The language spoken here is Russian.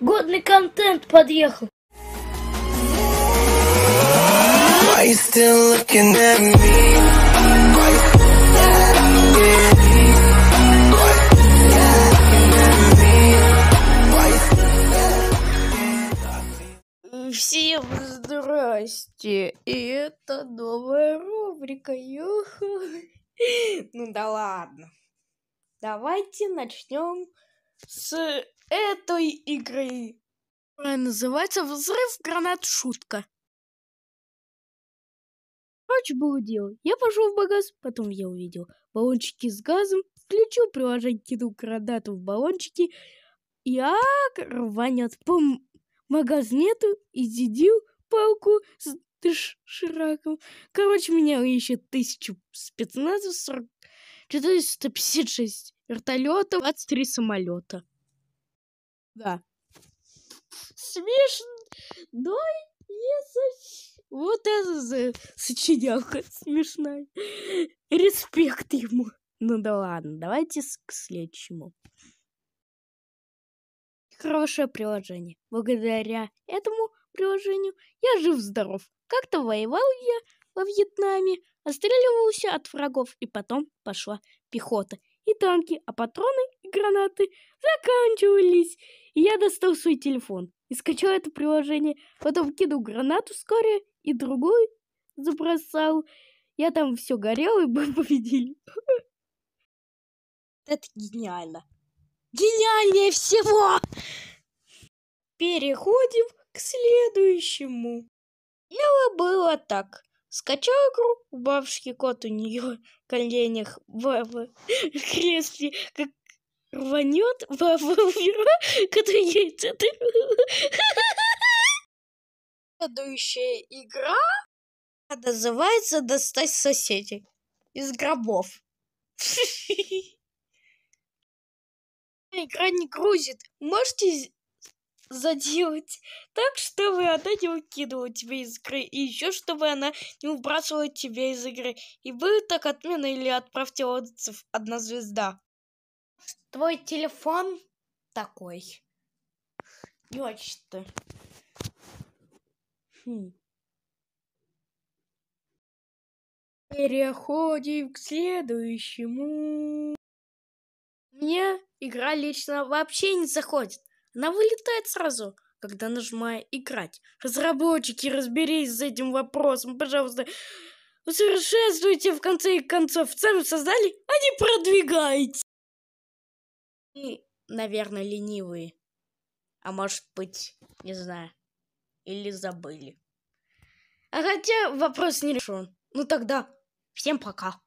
Годный контент подъехал. Всем здрасте! И это новая рубрика, юху! Ну да ладно. Давайте начнем с этой игры, которая э, называется «Взрыв гранат шутка». Короче, было дело. Я пошел в багаж, потом я увидел баллончики с газом, включил приложение кинул гранату в баллончики, и ак, рванет по магазинету и дедил палку с дошираком. Короче, меня ищет 1015, 40, 456 вертолета, 23 самолета. Да. Смешной язык. Вот это сочинялка смешная. Респект ему. Ну да ладно, давайте к следующему. Хорошее приложение. Благодаря этому приложению я жив-здоров. Как-то воевал я во Вьетнаме, отстреливался от врагов, и потом пошла пехота и танки, а патроны гранаты заканчивались. И я достал свой телефон и скачал это приложение. Потом кинул гранату вскоре и другую забросал. Я там все горел, и мы победили. Это гениально. Гениальнее всего! Переходим к следующему. Дело было так. Скачал игру, бабушки кот у нее в коленях в, в кресле, как рванет Вавилвера, который едет Следующая игра называется «Достать соседей из гробов». Игра не грузит. Можете заделать так, чтобы она не выкидывала тебя из игры, и еще чтобы она не убрасывала тебя из игры. И будет так отмена или отправьте отзыв «Одна звезда» твой телефон такой. Не очень-то. Хм. Переходим к следующему. Мне игра лично вообще не заходит. Она вылетает сразу, когда нажимаю «Играть». Разработчики, разберись с этим вопросом, пожалуйста. Усовершенствуйте в конце концов. Сами создали, а не продвигайте. И, наверное, ленивые. А может быть, не знаю. Или забыли. А хотя вопрос не решен. Ну тогда всем пока.